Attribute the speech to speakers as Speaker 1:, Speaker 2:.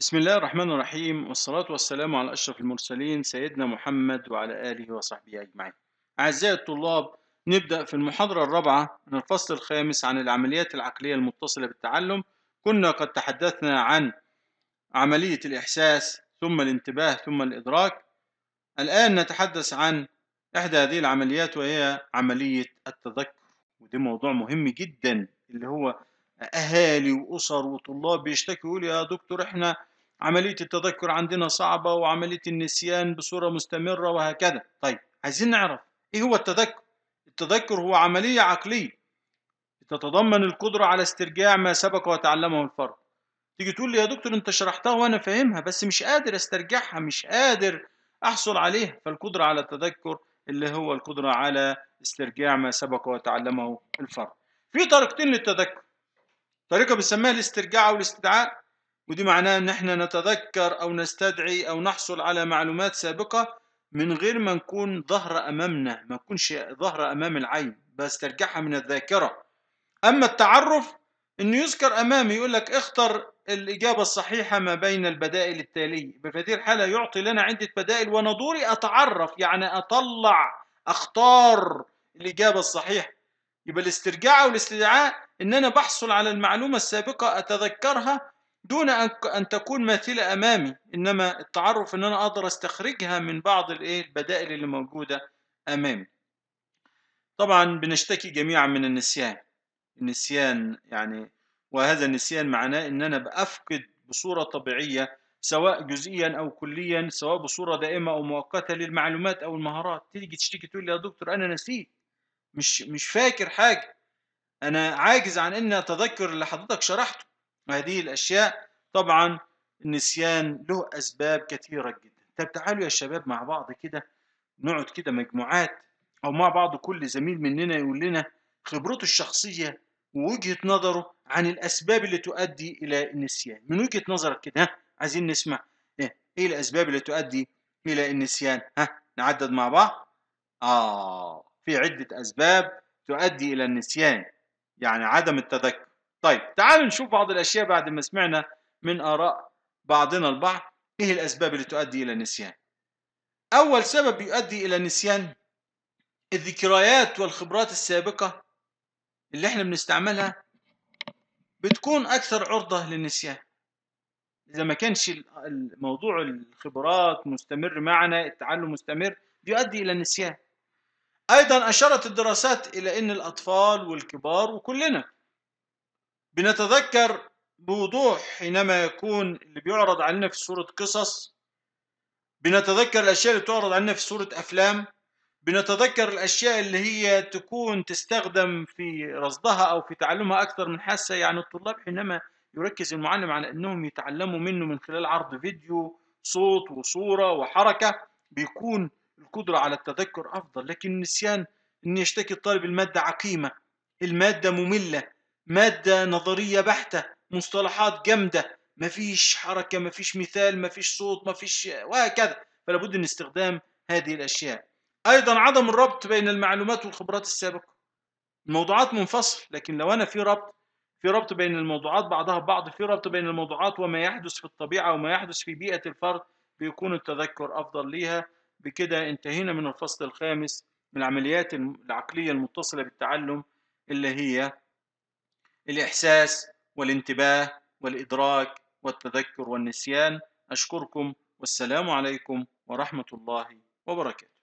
Speaker 1: بسم الله الرحمن الرحيم والصلاة والسلام على أشرف المرسلين سيدنا محمد وعلى آله وصحبه أجمعين أعزائي الطلاب نبدأ في المحاضرة الرابعة من الفصل الخامس عن العمليات العقلية المتصلة بالتعلم كنا قد تحدثنا عن عملية الإحساس ثم الانتباه ثم الإدراك الآن نتحدث عن إحدى هذه العمليات وهي عملية التذكر وده موضوع مهم جدا اللي هو أهالي وأسر وطلاب بيشتكوا يقول يا دكتور إحنا عملية التذكر عندنا صعبة وعملية النسيان بصورة مستمرة وهكذا طيب عايزين نعرف ايه هو التذكر التذكر هو عملية عقلية تتضمن القدرة على استرجاع ما سبق وتعلمه الفرد تيجي تقول لي يا دكتور انت شرحتها وانا فاهمها بس مش قادر استرجعها مش قادر احصل عليها فالقدرة على التذكر اللي هو القدرة على استرجاع ما سبق وتعلمه الفرد في طريقتين للتذكر طريقة بنسميها الاسترجاع والاستدعاء ودي معناه ان احنا نتذكر او نستدعي او نحصل على معلومات سابقة من غير ما نكون ظهر امامنا ما نكونش ظهر امام العين بسترجعها من الذاكرة اما التعرف انه يذكر امامي يقول لك اختر الاجابة الصحيحة ما بين البدائل التالية هذه الحالة يعطي لنا عدة بدائل وانا دوري اتعرف يعني اطلع اختار الاجابة الصحيحة يبقى الاسترجاع والاستدعاء ان انا بحصل على المعلومة السابقة اتذكرها دون أن تكون ماثلة أمامي إنما التعرف إن أنا أقدر أستخرجها من بعض الإيه البدائل اللي موجودة أمامي طبعا بنشتكي جميعا من النسيان النسيان يعني وهذا النسيان معناه إن أنا بأفقد بصورة طبيعية سواء جزئيا أو كليا سواء بصورة دائمة أو مؤقتة للمعلومات أو المهارات تيجي تشتكي تقول لي يا دكتور أنا نسيت مش مش فاكر حاجة أنا عاجز عن إني أتذكر اللي حضرتك شرحته وهذه الأشياء طبعا النسيان له أسباب كثيرة جدا طب تعالوا يا شباب مع بعض كده نقعد كده مجموعات أو مع بعض كل زميل مننا يقول لنا خبرته الشخصية ووجهة نظره عن الأسباب اللي تؤدي إلى النسيان من وجهة نظرك كده ها عايزين نسمع إيه, إيه الأسباب اللي تؤدي إلى النسيان ها نعدد مع بعض آه في عدة أسباب تؤدي إلى النسيان يعني عدم التذكر طيب تعالوا نشوف بعض الأشياء بعد ما سمعنا من آراء بعضنا البعض إيه الأسباب اللي تؤدي إلى النسيان أول سبب يؤدي إلى النسيان الذكريات والخبرات السابقة اللي احنا بنستعملها بتكون أكثر عرضة للنسيان إذا ما كانش الموضوع الخبرات مستمر معنا التعلم مستمر بيؤدي إلى النسيان أيضا أشارت الدراسات إلى أن الأطفال والكبار وكلنا بنتذكر بوضوح حينما يكون اللي بيعرض علينا في سورة قصص بنتذكر الأشياء اللي بتعرض علينا في سورة أفلام بنتذكر الأشياء اللي هي تكون تستخدم في رصدها أو في تعلمها أكثر من حاسة يعني الطلاب حينما يركز المعلم على أنهم يتعلموا منه من خلال عرض فيديو صوت وصورة وحركة بيكون القدرة على التذكر أفضل لكن النسيان إن يشتكي الطالب المادة عقيمة المادة مملة مادة نظرية بحتة مصطلحات جامدة مفيش حركة مفيش مثال مفيش صوت مفيش وهكذا فلا بد من استخدام هذه الأشياء أيضا عدم الربط بين المعلومات والخبرات السابقة الموضوعات منفصل لكن لو أنا في ربط في ربط بين الموضوعات بعضها بعض في ربط بين الموضوعات وما يحدث في الطبيعة وما يحدث في بيئة الفرد بيكون التذكر أفضل ليها بكده انتهينا من الفصل الخامس من العمليات العقلية المتصلة بالتعلم اللي هي الإحساس والانتباه والإدراك والتذكر والنسيان أشكركم والسلام عليكم ورحمة الله وبركاته